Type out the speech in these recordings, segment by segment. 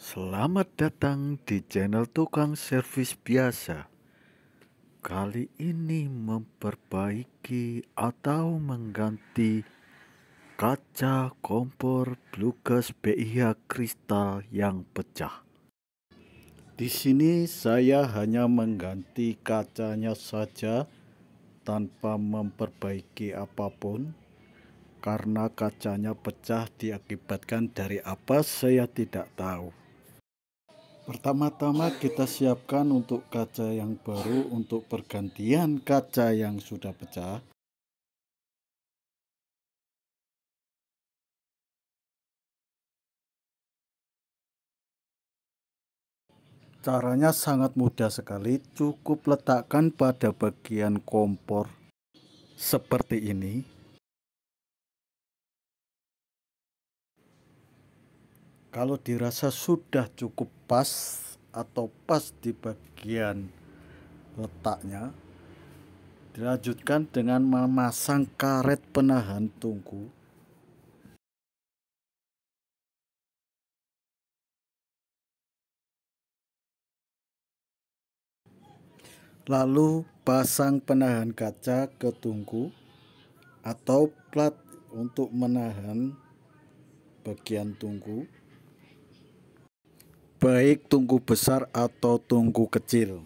Selamat datang di channel Tukang Servis Biasa. Kali ini memperbaiki atau mengganti kaca kompor Bluegas BIH kristal yang pecah. Di sini saya hanya mengganti kacanya saja tanpa memperbaiki apapun karena kacanya pecah diakibatkan dari apa saya tidak tahu. Pertama-tama kita siapkan untuk kaca yang baru untuk pergantian kaca yang sudah pecah. Caranya sangat mudah sekali, cukup letakkan pada bagian kompor seperti ini. kalau dirasa sudah cukup pas atau pas di bagian letaknya dilanjutkan dengan memasang karet penahan tungku lalu pasang penahan kaca ke tungku atau plat untuk menahan bagian tungku baik tungku besar atau tungku kecil.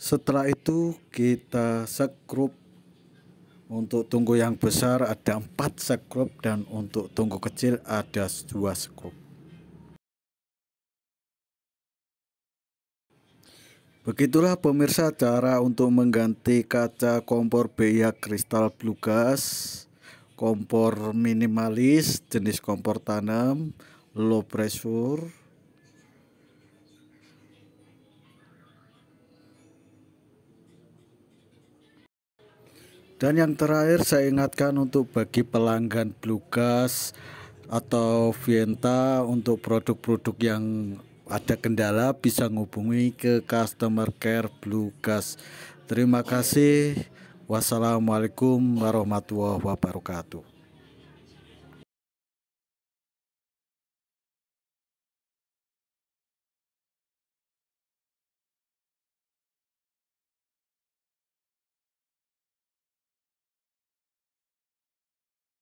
Setelah itu kita sekrup untuk tungku yang besar ada empat sekrup dan untuk tungku kecil ada dua sekrup. Begitulah pemirsa cara untuk mengganti kaca kompor Beya kristal blue gas, kompor minimalis jenis kompor tanam, low pressure. Dan yang terakhir saya ingatkan untuk bagi pelanggan blue gas atau Vienta untuk produk-produk yang ada kendala bisa menghubungi ke customer care Blue Gas. Terima kasih. Wassalamualaikum warahmatullahi wabarakatuh.